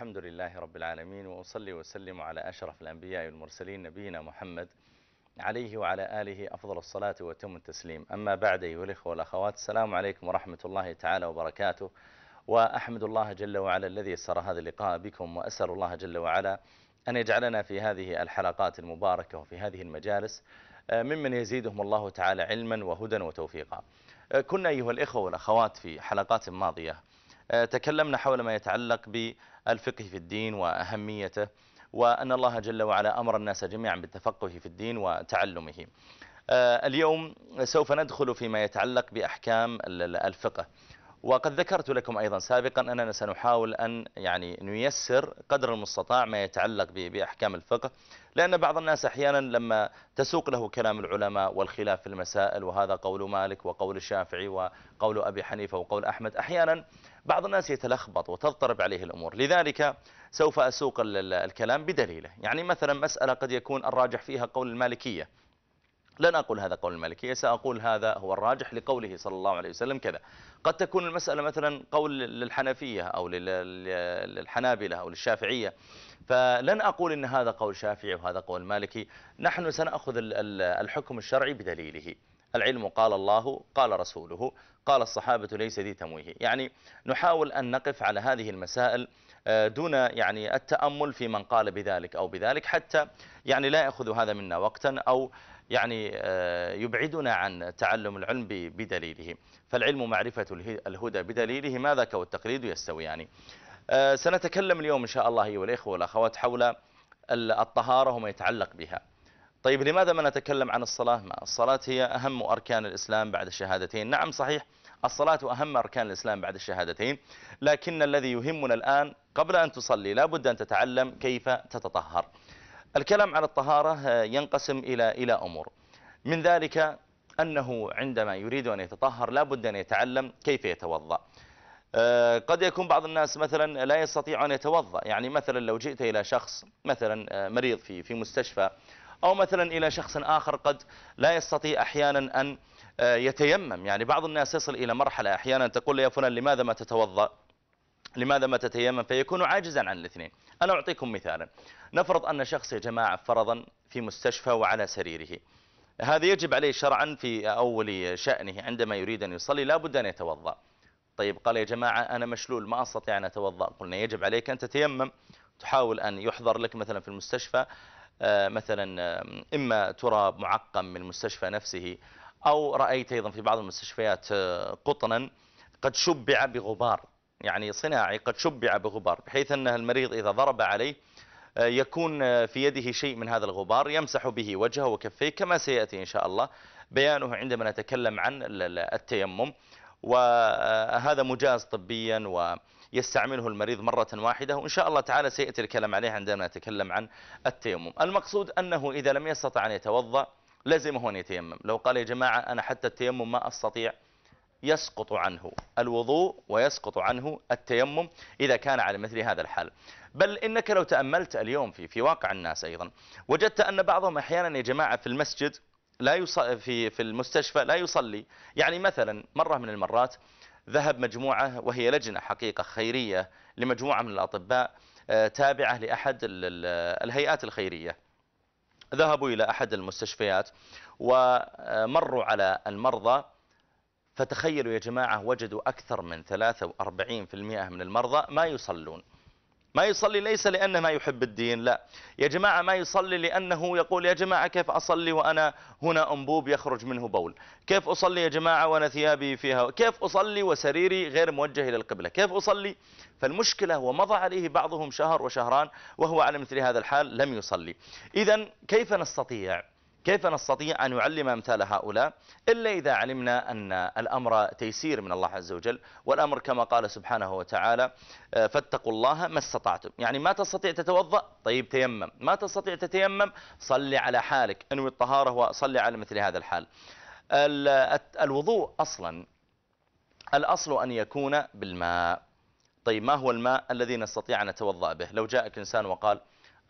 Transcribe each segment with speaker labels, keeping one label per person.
Speaker 1: الحمد لله رب العالمين وأصلي وسلم على أشرف الأنبياء والمرسلين نبينا محمد عليه وعلى آله أفضل الصلاة وتم التسليم أما بعد أيها الإخوة والأخوات السلام عليكم ورحمة الله تعالى وبركاته وأحمد الله جل وعلا الذي سر هذا اللقاء بكم وأسأل الله جل وعلا أن يجعلنا في هذه الحلقات المباركة وفي هذه المجالس آه، ممن يزيدهم الله تعالى علما وهدى وتوفيقا آه، كنا أيها الإخوة والأخوات في حلقات ماضية تكلمنا حول ما يتعلق بالفقه في الدين وأهميته وأن الله جل وعلا أمر الناس جميعا بالتفقه في الدين وتعلمه آه، اليوم سوف ندخل فيما يتعلق بأحكام الفقه وقد ذكرت لكم أيضا سابقا أننا سنحاول أن يعني نيسر قدر المستطاع ما يتعلق بأحكام الفقه لأن بعض الناس أحيانا لما تسوق له كلام العلماء والخلاف في المسائل وهذا قول مالك وقول الشافعي وقول أبي حنيفة وقول أحمد أحيانا بعض الناس يتلخبط وتضطرب عليه الأمور لذلك سوف أسوق الكلام بدليله يعني مثلا مسألة قد يكون الراجح فيها قول المالكية لن أقول هذا قول المالكية سأقول هذا هو الراجح لقوله صلى الله عليه وسلم كذا قد تكون المسألة مثلا قول للحنفية أو للحنابلة أو للشافعية فلن أقول إن هذا قول شافعي وهذا قول مالكي نحن سنأخذ الحكم الشرعي بدليله العلم قال الله قال رسوله قال الصحابة ليس ذي تمويه يعني نحاول أن نقف على هذه المسائل آه، دون يعني التأمل في من قال بذلك أو بذلك حتى يعني لا يأخذ هذا منا وقتا أو يعني آه، يبعدنا عن تعلم العلم بدليله فالعلم معرفة الهدى بدليله ماذا والتقليد يستويان يعني آه، سنتكلم اليوم إن شاء الله أيها الإخوة والأخوات حول الطهارة وما يتعلق بها طيب لماذا ما نتكلم عن الصلاة الصلاة هي أهم أركان الإسلام بعد الشهادتين نعم صحيح الصلاة أهم أركان الإسلام بعد الشهادتين لكن الذي يهمنا الآن قبل أن تصلي لا بد أن تتعلم كيف تتطهر الكلام عن الطهارة آه، ينقسم إلى إلى أمور من ذلك أنه عندما يريد أن يتطهر لا بد أن يتعلم كيف يتوضأ آه، قد يكون بعض الناس مثلا لا يستطيع أن يتوضأ يعني مثلا لو جئت إلى شخص مثلا آه، مريض في في مستشفى أو مثلا إلى شخص آخر قد لا يستطيع أحيانا أن يتيمم يعني بعض الناس يصل إلى مرحلة أحيانا تقول يا فلان لماذا ما تتوضأ لماذا ما تتيمم فيكون عاجزا عن الاثنين أنا أعطيكم مثالا نفرض أن شخص يا جماعة فرضا في مستشفى وعلى سريره هذا يجب عليه شرعا في أول شأنه عندما يريد أن يصلي لابد أن يتوضأ طيب قال يا جماعة أنا مشلول ما أستطيع أن أتوضأ قلنا يجب عليك أن تتيمم تحاول أن يحضر لك مثلا في المستشفى آه، مثلا إما تراب معقم من المستشفى نفسه أو رأيت أيضا في بعض المستشفيات آه، قطنا قد شبع بغبار يعني صناعي قد شبع بغبار بحيث أن المريض إذا ضرب عليه آه، يكون آه، في يده شيء من هذا الغبار يمسح به وجهه وكفيه كما سيأتي إن شاء الله بيانه عندما نتكلم عن التيمم وهذا آه، مجاز طبيا ويستعمله المريض مرة واحدة وإن شاء الله تعالى سيأتي الكلام عليه عندما نتكلم عن التيمم المقصود أنه إذا لم يستطع أن يتوضأ لزمه أن يتيمم لو قال يا جماعة أنا حتى التيمم ما أستطيع يسقط عنه الوضوء ويسقط عنه التيمم إذا كان على مثل هذا الحال بل إنك لو تأملت اليوم في في واقع الناس أيضا وجدت أن بعضهم أحيانا يا جماعة في المسجد لا يصلي في في المستشفى لا يصلي يعني مثلا مرة من المرات ذهب مجموعة وهي لجنة حقيقة خيرية لمجموعة من الأطباء آه، تابعة لأحد الهيئات الخيرية ذهبوا إلى أحد المستشفيات ومروا على المرضى فتخيلوا يا جماعة وجدوا أكثر من 43% من المرضى ما يصلون ما يصلي ليس لأنه ما يحب الدين لا يا جماعة ما يصلي لأنه يقول يا جماعة كيف أصلي وأنا هنا أنبوب يخرج منه بول كيف أصلي يا جماعة وأنا ثيابي فيها كيف أصلي وسريري غير موجه إلى القبلة كيف أصلي فالمشكلة ومضى عليه بعضهم شهر وشهران وهو على مثل هذا الحال لم يصلي إذا كيف نستطيع كيف نستطيع أن نعلم أمثال هؤلاء إلا إذا علمنا أن الأمر تيسير من الله عز وجل والأمر كما قال سبحانه وتعالى آه، فاتقوا الله ما استطعتم يعني ما تستطيع تتوضأ طيب تيمم ما تستطيع تتيمم صلي على حالك انوي الطهارة وصلي على مثل هذا الحال الوضوء أصلا الأصل أن يكون بالماء طيب ما هو الماء الذي نستطيع أن نتوضأ به لو جاءك إنسان وقال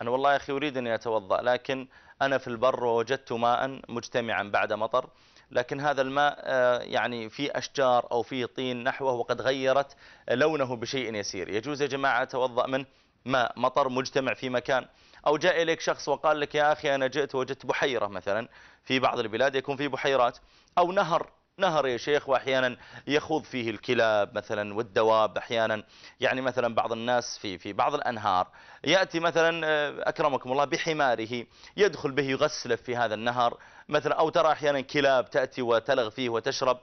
Speaker 1: أنا والله يا أخي أريد أن أتوضأ لكن أنا في البر ووجدت ماء مجتمعا بعد مطر لكن هذا الماء آه، يعني في أشجار أو في طين نحوه وقد غيرت لونه بشيء يسير يجوز يا جماعة أتوضأ من ماء مطر مجتمع في مكان أو جاء إليك شخص وقال لك يا أخي أنا جئت وجدت بحيرة مثلا في بعض البلاد يكون في بحيرات أو نهر نهر يا شيخ واحيانا يخوض فيه الكلاب مثلا والدواب احيانا يعني مثلا بعض الناس في في بعض الانهار ياتي مثلا آه، اكرمكم الله بحماره يدخل به يغسله في هذا النهر مثلا او ترى احيانا كلاب تاتي وتلغ فيه وتشرب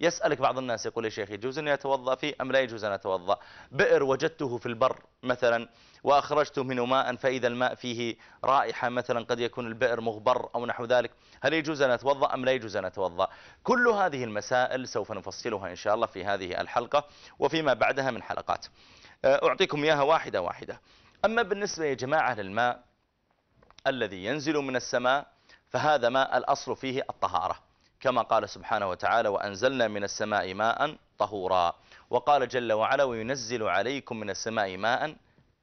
Speaker 1: يسألك بعض الناس يقول يا شيخ يجوز أن أتوضأ فيه أم لا يجوز أن أتوضأ بئر وجدته في البر مثلا وأخرجت منه ماء فإذا الماء فيه رائحة مثلا قد يكون البئر مغبر أو نحو ذلك هل يجوز أن أتوضأ أم لا يجوز أن أتوضأ كل هذه المسائل سوف نفصلها إن شاء الله في هذه الحلقة وفيما بعدها من حلقات أه، أعطيكم إياها واحدة واحدة أما بالنسبة يا جماعة للماء الذي ينزل من السماء فهذا ماء الأصل فيه الطهارة كما قال سبحانه وتعالى وأنزلنا من السماء ماء طهورا وقال جل وعلا وينزل عليكم من السماء ماء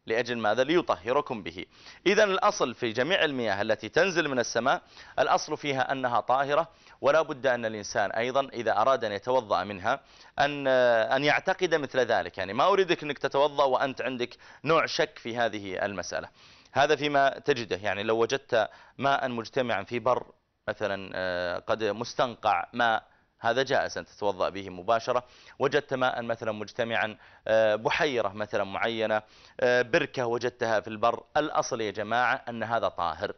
Speaker 1: لأجل ماذا ليطهركم به إذا الأصل في جميع المياه التي تنزل من السماء الأصل فيها أنها طاهرة ولا بد أن الإنسان أيضا إذا أراد أن يتوضأ منها أن, أن يعتقد مثل ذلك يعني ما أريدك أنك تتوضأ وأنت عندك نوع شك في هذه المسألة هذا فيما تجده يعني لو وجدت ماء مجتمعا في بر مثلا آه، قد مستنقع ماء هذا جائز أن تتوضأ به مباشرة وجدت ماء مثلا مجتمعا آه، بحيرة مثلا معينة آه، بركة وجدتها في البر الأصل يا جماعة أن هذا طاهر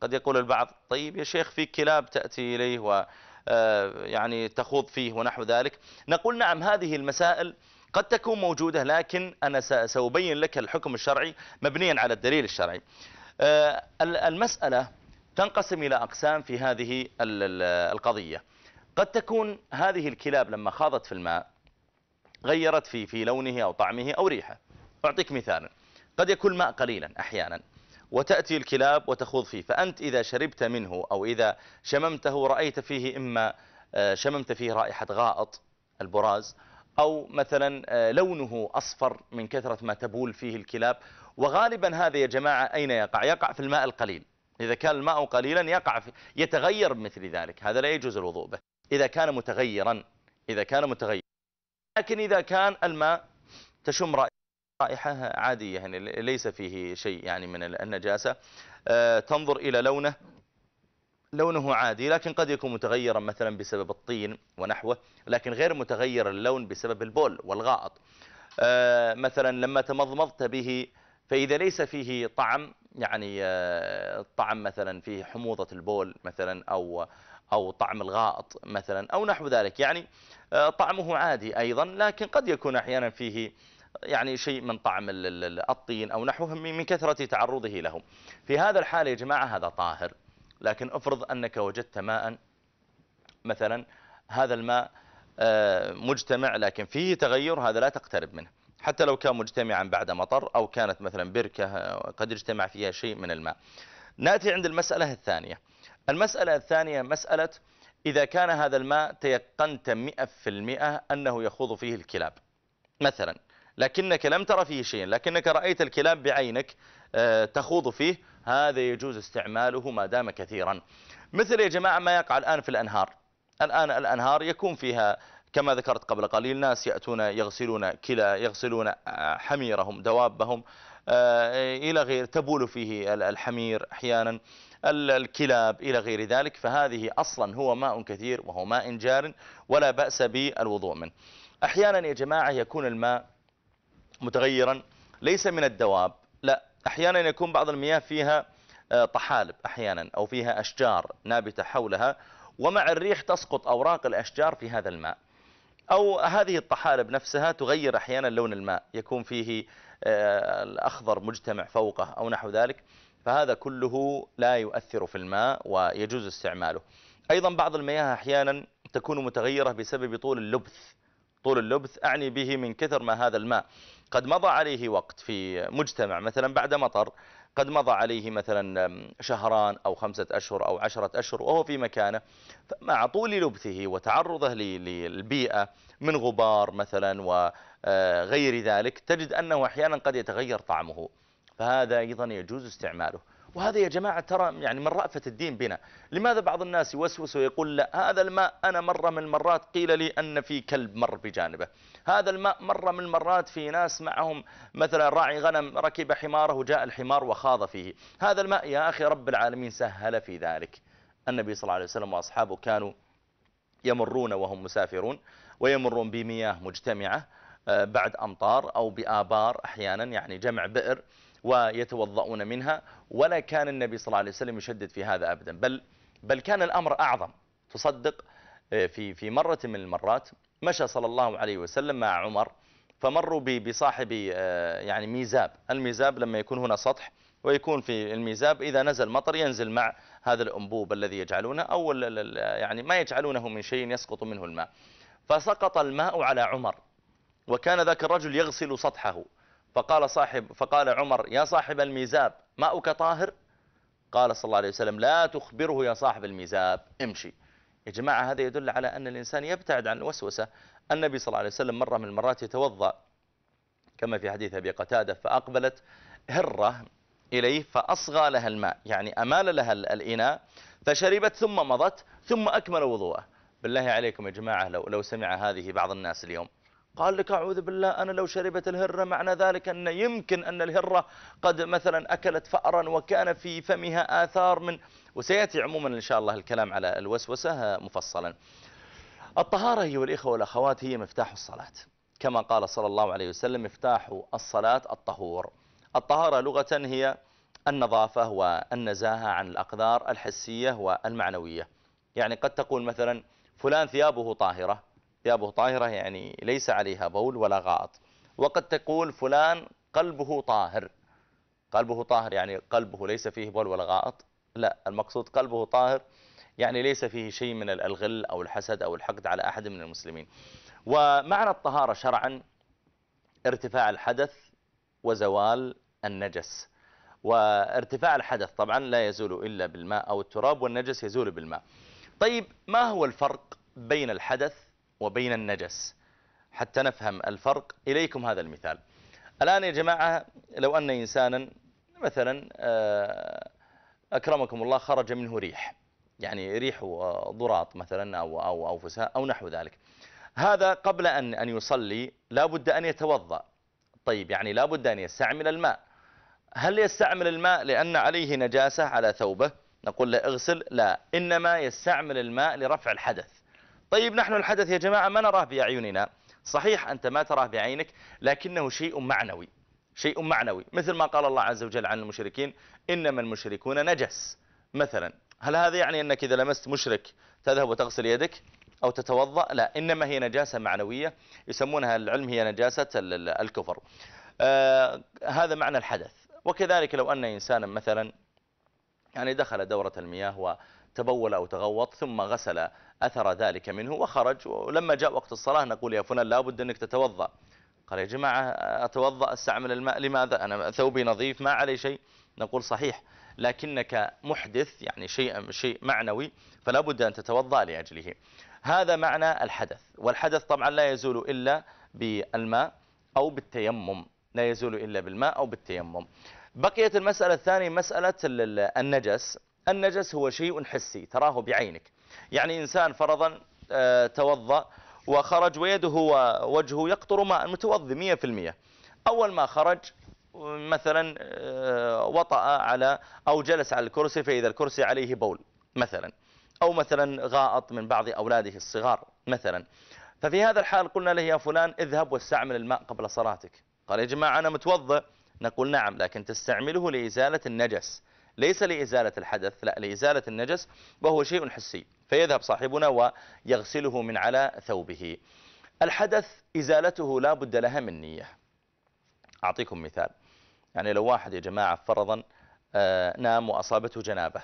Speaker 1: قد يقول البعض طيب يا شيخ في كلاب تأتي إليه و يعني تخوض فيه ونحو ذلك نقول نعم هذه المسائل قد تكون موجودة لكن أنا سأبين لك الحكم الشرعي مبنيا على الدليل الشرعي المسألة تنقسم إلى أقسام في هذه القضية قد تكون هذه الكلاب لما خاضت في الماء غيرت في في لونه أو طعمه أو ريحه أعطيك مثالا قد يكون ماء قليلا أحيانا وتأتي الكلاب وتخوض فيه فأنت إذا شربت منه أو إذا شممته رأيت فيه إما آه، شممت فيه رائحة غائط البراز أو مثلا آه، لونه أصفر من كثرة ما تبول فيه الكلاب وغالبا هذا يا جماعة أين يقع؟ يقع في الماء القليل إذا كان الماء قليلا يقع في يتغير مثل ذلك هذا لا يجوز الوضوء به إذا كان متغيرا إذا كان متغيرا لكن إذا كان الماء تشم رائحة عادية يعني ليس فيه شيء يعني من النجاسة آه، تنظر إلى لونه لونه عادي لكن قد يكون متغيرا مثلا بسبب الطين ونحوه لكن غير متغير اللون بسبب البول والغائط آه، مثلا لما تمضمضت به فإذا ليس فيه طعم يعني آه، طعم مثلا فيه حموضة البول مثلا أو أو طعم الغائط مثلا أو نحو ذلك يعني آه، طعمه عادي أيضا لكن قد يكون أحيانا فيه يعني شيء من طعم الطين أو نحوه من كثرة تعرضه له في هذا الحال يا جماعة هذا طاهر لكن افرض أنك وجدت ماء مثلا هذا الماء آه، مجتمع لكن فيه تغير هذا لا تقترب منه حتى لو كان مجتمعا بعد مطر أو كانت مثلا بركة قد اجتمع فيها شيء من الماء نأتي عند المسألة الثانية المسألة الثانية مسألة إذا كان هذا الماء تيقنت 100% أنه يخوض فيه الكلاب مثلا لكنك لم ترى فيه شيء لكنك رأيت الكلاب بعينك آه، تخوض فيه هذا يجوز استعماله ما دام كثيرا مثل يا جماعة ما يقع الآن في الأنهار الآن الأنهار يكون فيها كما ذكرت قبل قليل ناس يأتون يغسلون كلا يغسلون آه، حميرهم دوابهم آه، إلى غير تبول فيه الحمير أحيانا الكلاب إلى غير ذلك فهذه أصلا هو ماء كثير وهو ماء جار ولا بأس بالوضوء منه أحيانا يا جماعة يكون الماء متغيرا ليس من الدواب لا أحيانا يكون بعض المياه فيها آه، طحالب أحيانا أو فيها أشجار نابتة حولها ومع الريح تسقط أوراق الأشجار في هذا الماء أو هذه الطحالب نفسها تغير أحيانا لون الماء يكون فيه آه، الأخضر مجتمع فوقه أو نحو ذلك فهذا كله لا يؤثر في الماء ويجوز استعماله أيضا بعض المياه أحيانا تكون متغيرة بسبب طول اللبث طول اللبث أعني به من كثر ما هذا الماء قد مضى عليه وقت في مجتمع مثلا بعد مطر قد مضى عليه مثلا شهران أو خمسة أشهر أو عشرة أشهر وهو في مكانه مع طول لبثه وتعرضه للبيئة من غبار مثلا وغير آه، ذلك تجد أنه أحيانا قد يتغير طعمه فهذا أيضا يجوز استعماله وهذا يا جماعة ترى يعني من رأفة الدين بنا لماذا بعض الناس يوسوس ويقول لا هذا الماء أنا مرة من المرات قيل لي أن في كلب مر بجانبه هذا الماء مرة من المرات في ناس معهم مثلا راعي غنم ركب حماره وجاء الحمار وخاض فيه هذا الماء يا أخي رب العالمين سهل في ذلك النبي صلى الله عليه وسلم وأصحابه كانوا يمرون وهم مسافرون ويمرون بمياه مجتمعة آه، بعد أمطار أو بآبار أحيانا يعني جمع بئر ويتوضؤون منها ولا كان النبي صلى الله عليه وسلم يشدد في هذا أبدا بل, بل كان الأمر أعظم تصدق آه، في, في مرة من المرات مشى صلى الله عليه وسلم مع عمر فمروا بصاحب آه، يعني ميزاب الميزاب لما يكون هنا سطح ويكون في الميزاب إذا نزل مطر ينزل مع هذا الأنبوب الذي يجعلونه أو يعني ما يجعلونه من شيء يسقط منه الماء فسقط الماء على عمر وكان ذاك الرجل يغسل سطحه فقال صاحب فقال عمر يا صاحب الميزاب ماؤك طاهر قال صلى الله عليه وسلم لا تخبره يا صاحب الميزاب امشي يا جماعة هذا يدل على أن الإنسان يبتعد عن الوسوسة النبي صلى الله عليه وسلم مرة من المرات يتوضأ كما في حديث أبي قتادة فأقبلت هرة إليه فأصغى لها الماء يعني أمال لها الإناء فشربت ثم مضت ثم أكمل وضوءه بالله عليكم يا جماعة لو, لو سمع هذه بعض الناس اليوم قال لك أعوذ بالله أنا لو شربت الهرة معنى ذلك أن يمكن أن الهرة قد مثلا أكلت فأرا وكان في فمها آثار من وسيأتي عموما إن شاء الله الكلام على الوسوسة مفصلا الطهارة أيها الإخوة والأخوات هي مفتاح الصلاة كما قال صلى الله عليه وسلم مفتاح الصلاة الطهور الطهارة لغة هي النظافة والنزاهة عن الأقدار الحسية والمعنوية يعني قد تقول مثلا فلان ثيابه طاهرة أبو طاهرة يعني ليس عليها بول ولا غائط وقد تقول فلان قلبه طاهر قلبه طاهر يعني قلبه ليس فيه بول ولا غائط لا المقصود قلبه طاهر يعني ليس فيه شيء من الغل أو الحسد أو الحقد على أحد من المسلمين ومعنى الطهارة شرعا ارتفاع الحدث وزوال النجس وارتفاع الحدث طبعا لا يزول إلا بالماء أو التراب والنجس يزول بالماء طيب ما هو الفرق بين الحدث وبين النجس حتى نفهم الفرق إليكم هذا المثال الآن يا جماعة لو أن إنسانا مثلا آه، أكرمكم الله خرج منه ريح يعني ريح ضراط مثلا أو, أو, أو فساء أو نحو ذلك هذا قبل أن, أن يصلي لا بد أن يتوضأ طيب يعني لا بد أن يستعمل الماء هل يستعمل الماء لأن عليه نجاسة على ثوبه نقول له اغسل لا إنما يستعمل الماء لرفع الحدث طيب نحن الحدث يا جماعة ما نراه بأعيننا صحيح أنت ما تراه بعينك لكنه شيء معنوي شيء معنوي مثل ما قال الله عز وجل عن المشركين إنما المشركون نجس مثلا هل هذا يعني أنك إذا لمست مشرك تذهب وتغسل يدك أو تتوضأ لا إنما هي نجاسة معنوية يسمونها العلم هي نجاسة الكفر آه هذا معنى الحدث وكذلك لو أن إنسانا مثلا يعني دخل دورة المياه و تبول أو تغوط ثم غسل أثر ذلك منه وخرج ولما جاء وقت الصلاة نقول يا فلان لا بد أنك تتوضأ قال يا جماعة أتوضأ استعمل الماء لماذا أنا ثوبي نظيف ما علي شيء نقول صحيح لكنك محدث يعني شيء شيء معنوي فلا بد أن تتوضأ لأجله هذا معنى الحدث والحدث طبعا لا يزول إلا بالماء أو بالتيمم لا يزول إلا بالماء أو بالتيمم بقيت المسألة الثانية مسألة النجس النجس هو شيء حسي تراه بعينك يعني إنسان فرضا آه، توضأ وخرج ويده ووجهه يقطر ماء متوضي 100% أول ما خرج مثلا آه، وطأ على أو جلس على الكرسي فإذا الكرسي عليه بول مثلا أو مثلا غائط من بعض أولاده الصغار مثلا ففي هذا الحال قلنا له يا فلان اذهب واستعمل الماء قبل صلاتك قال يا جماعة أنا متوضئ نقول نعم لكن تستعمله لإزالة النجس ليس لإزالة الحدث لا لإزالة النجس وهو شيء حسي فيذهب صاحبنا ويغسله من على ثوبه الحدث إزالته لا بد لها من نية أعطيكم مثال يعني لو واحد يا جماعة فرضا آه، نام وأصابته جنابه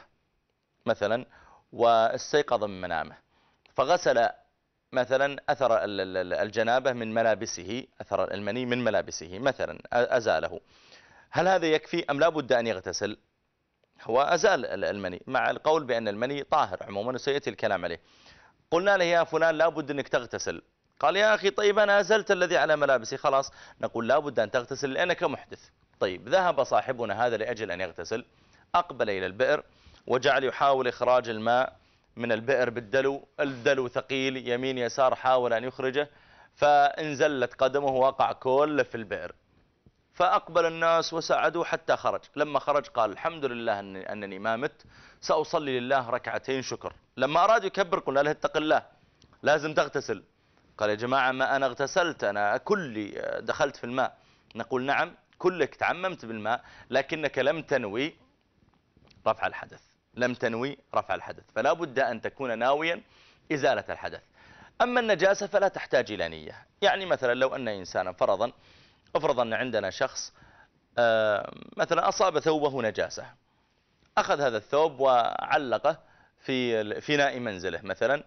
Speaker 1: مثلا واستيقظ من منامه فغسل مثلا أثر الجنابة من ملابسه أثر المني من ملابسه مثلا أزاله هل هذا يكفي أم لا بد أن يغتسل هو أزال المني مع القول بأن المني طاهر عموما وسيأتي الكلام عليه قلنا له يا فلان لابد أنك تغتسل قال يا أخي طيب أنا أزلت الذي على ملابسي خلاص نقول لابد أن تغتسل لأنك محدث طيب ذهب صاحبنا هذا لأجل أن يغتسل أقبل إلى البئر وجعل يحاول إخراج الماء من البئر بالدلو الدلو ثقيل يمين يسار حاول أن يخرجه فانزلت قدمه وقع كله في البئر فأقبل الناس وساعدوا حتى خرج لما خرج قال الحمد لله أنني ما مت سأصلي لله ركعتين شكر لما أراد يكبر قلنا له اتق الله لازم تغتسل قال يا جماعة ما أنا اغتسلت أنا كلي آه، دخلت في الماء نقول نعم كلك تعممت بالماء لكنك لم تنوي رفع الحدث لم تنوي رفع الحدث فلا بد أن تكون ناويا إزالة الحدث أما النجاسة فلا تحتاج إلى نية يعني مثلا لو أن إنسانا فرضا افرض أن عندنا شخص آه، مثلا أصاب ثوبه نجاسة أخذ هذا الثوب وعلقه في فناء منزله مثلا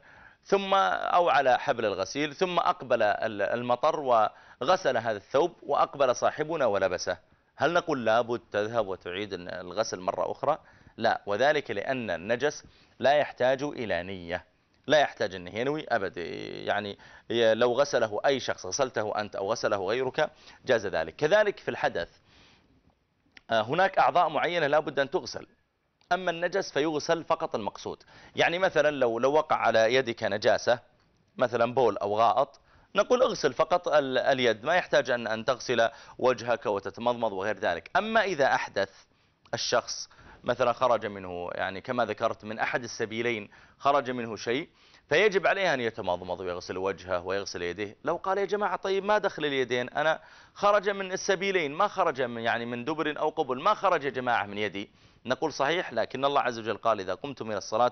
Speaker 1: ثم أو على حبل الغسيل ثم أقبل المطر وغسل هذا الثوب وأقبل صاحبنا ولبسه هل نقول لابد تذهب وتعيد الغسل مرة أخرى؟ لا وذلك لأن النجس لا يحتاج إلى نية لا يحتاج أن ينوي أبدا يعني لو غسله أي شخص غسلته أنت أو غسله غيرك جاز ذلك كذلك في الحدث آه، هناك أعضاء معينة لا بد أن تغسل أما النجس فيغسل فقط المقصود يعني مثلا لو, لو وقع على يدك نجاسة مثلا بول أو غائط نقول اغسل فقط اليد ما يحتاج أن, أن تغسل وجهك وتتمضمض وغير ذلك أما إذا أحدث الشخص مثلا خرج منه يعني كما ذكرت من أحد السبيلين خرج منه شيء فيجب عليه أن يتمضمض ويغسل وجهه ويغسل يديه لو قال يا جماعة طيب ما دخل اليدين أنا خرج من السبيلين ما خرج من يعني من دبر أو قبل ما خرج يا جماعة من يدي نقول صحيح لكن الله عز وجل قال إذا قمتم إلى الصلاة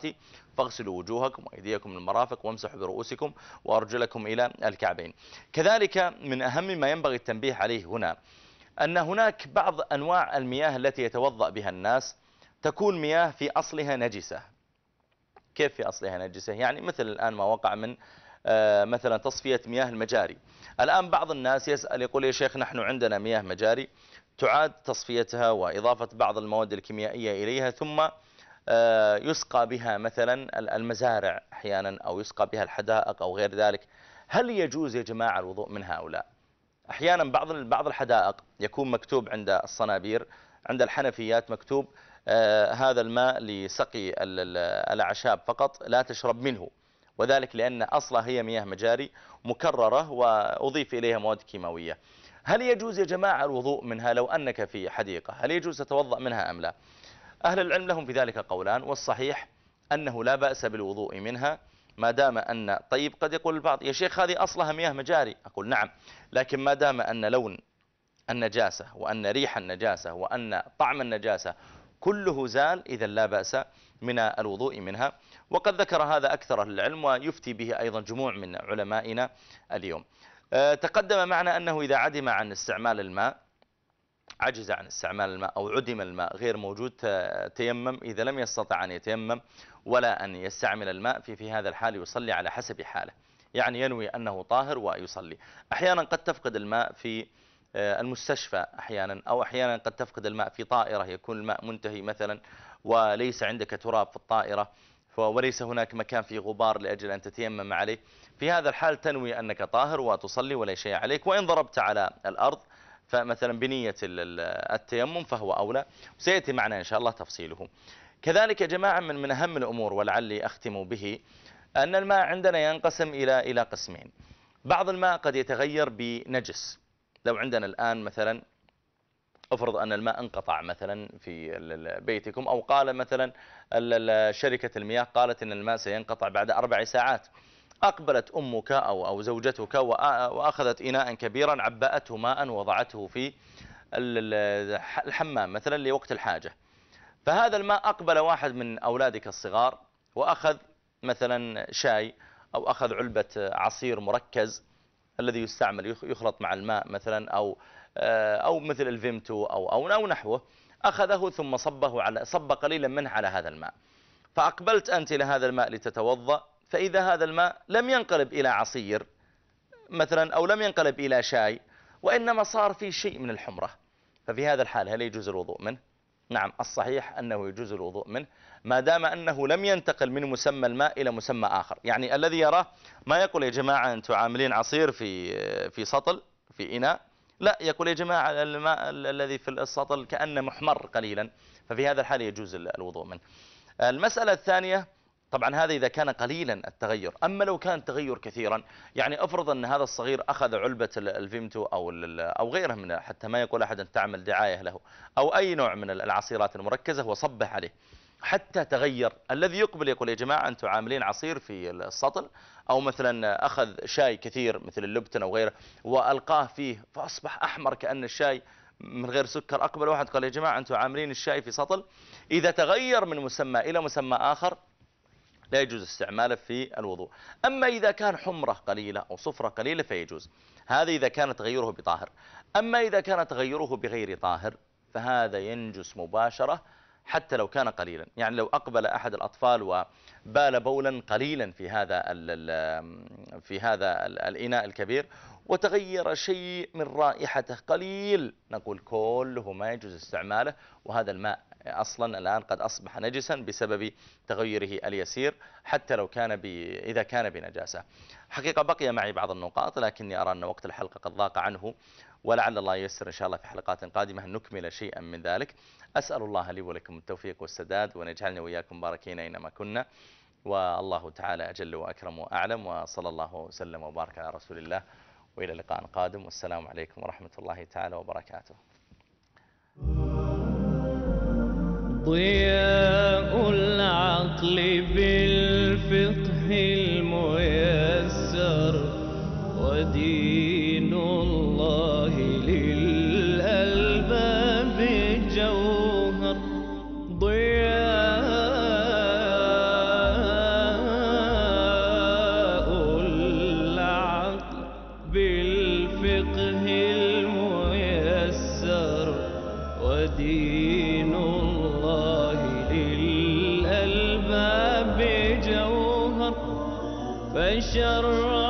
Speaker 1: فاغسلوا وجوهكم وأيديكم من المرافق وامسحوا برؤوسكم وأرجلكم إلى الكعبين كذلك من أهم ما ينبغي التنبيه عليه هنا أن هناك بعض أنواع المياه التي يتوضأ بها الناس تكون مياه في أصلها نجسة كيف في أصلها نجسة يعني مثل الآن ما وقع من آه، مثلا تصفية مياه المجاري الآن بعض الناس يسأل يقول يا شيخ نحن عندنا مياه مجاري تعاد تصفيتها وإضافة بعض المواد الكيميائية إليها ثم آه، يسقى بها مثلا المزارع احيانا أو يسقى بها الحدائق أو غير ذلك هل يجوز يا جماعة الوضوء من هؤلاء احيانا بعض بعض الحدائق يكون مكتوب عند الصنابير عند الحنفيات مكتوب آه، هذا الماء لسقي الأعشاب فقط لا تشرب منه وذلك لأن أصلها هي مياه مجاري مكررة وأضيف إليها مواد كيماوية هل يجوز يا جماعة الوضوء منها لو أنك في حديقة هل يجوز تتوضأ منها أم لا أهل العلم لهم في ذلك قولان والصحيح أنه لا بأس بالوضوء منها ما دام أن طيب قد يقول البعض يا شيخ هذه أصلها مياه مجاري أقول نعم لكن ما دام أن لون النجاسة وأن ريح النجاسة وأن طعم النجاسة كله زال إذا لا بأس من الوضوء منها وقد ذكر هذا أكثر العلم ويفتي به أيضا جموع من علمائنا اليوم أه، تقدم معنا أنه إذا عدم عن استعمال الماء عجز عن استعمال الماء أو عدم الماء غير موجود أه، تيمم إذا لم يستطع أن يتيمم ولا أن يستعمل الماء في, في هذا الحال يصلي على حسب حاله يعني ينوي أنه طاهر ويصلي أحيانا قد تفقد الماء في آه، المستشفى أحيانا أو أحيانا قد تفقد الماء في طائرة يكون الماء منتهي مثلا وليس عندك تراب في الطائرة وليس هناك مكان فيه غبار لأجل أن تتيمم عليه في هذا الحال تنوي أنك طاهر وتصلي ولا شيء عليك وإن ضربت على الأرض فمثلا بنية التيمم فهو أولى وسيأتي معنا إن شاء الله تفصيله كذلك يا جماعة من, من أهم الأمور ولعلي أختم به أن الماء عندنا ينقسم إلى إلى قسمين بعض الماء قد يتغير بنجس لو عندنا الآن مثلا افرض أن الماء انقطع مثلا في بيتكم أو قال مثلا شركة المياه قالت أن الماء سينقطع بعد أربع ساعات أقبلت أمك أو, أو زوجتك وأخذت إناء كبيرا عبأته ماء وضعته في الحمام مثلا لوقت الحاجة فهذا الماء أقبل واحد من أولادك الصغار وأخذ مثلا شاي أو أخذ علبة عصير مركز الذي يستعمل يخلط مع الماء مثلا أو آه، أو مثل الفيمتو أو أو أو نحوه أخذه ثم صبه على صب قليلا منه على هذا الماء فأقبلت أنت إلى هذا الماء لتتوضأ فإذا هذا الماء لم ينقلب إلى عصير مثلا أو لم ينقلب إلى شاي وإنما صار في شيء من الحمرة ففي هذا الحال هل يجوز الوضوء منه نعم الصحيح أنه يجوز الوضوء منه ما دام أنه لم ينتقل من مسمى الماء إلى مسمى آخر يعني الذي يراه ما يقول يا جماعة أنتم عاملين عصير في في سطل في إناء لا يقول يا جماعة الماء الذي في السطل كأنه محمر قليلا ففي هذا الحال يجوز الوضوء منه المسألة الثانية طبعا هذا إذا كان قليلا التغير أما لو كان تغير كثيرا يعني أفرض أن هذا الصغير أخذ علبة الفيمتو أو, أو غيره من حتى ما يقول أحد أن تعمل دعاية له أو أي نوع من العصيرات المركزة وصبح عليه حتى تغير الذي يقبل يقول يا جماعة أنتم عاملين عصير في السطل أو مثلا أخذ شاي كثير مثل اللبتن أو غيره وألقاه فيه فأصبح أحمر كأن الشاي من غير سكر أقبل واحد قال يا جماعة أنتم عاملين الشاي في سطل إذا تغير من مسمى إلى مسمى آخر لا يجوز استعماله في الوضوء أما إذا كان حمرة قليلة أو صفرة قليلة فيجوز هذا إذا كان تغيره بطاهر أما إذا كان تغيره بغير طاهر فهذا ينجس مباشرة حتى لو كان قليلا يعني لو أقبل أحد الأطفال وبال بولا قليلا في هذا في هذا الإناء الكبير وتغير شيء من رائحته قليل نقول كله ما يجوز استعماله وهذا الماء أصلا الآن قد أصبح نجسا بسبب تغيره اليسير حتى لو كان ب... إذا كان بنجاسة حقيقة بقي معي بعض النقاط لكني أرى أن وقت الحلقة قد ضاق عنه ولعل الله ييسر إن شاء الله في حلقات قادمة أن نكمل شيئا من ذلك أسأل الله لي ولكم التوفيق والسداد وان يجعلني وإياكم باركين أينما كنا والله تعالى أجل وأكرم وأعلم وصلى الله وسلم وبارك على رسول الله وإلى لقاء قادم والسلام عليكم ورحمة الله تعالى وبركاته
Speaker 2: ضياء العقل بالعقل شر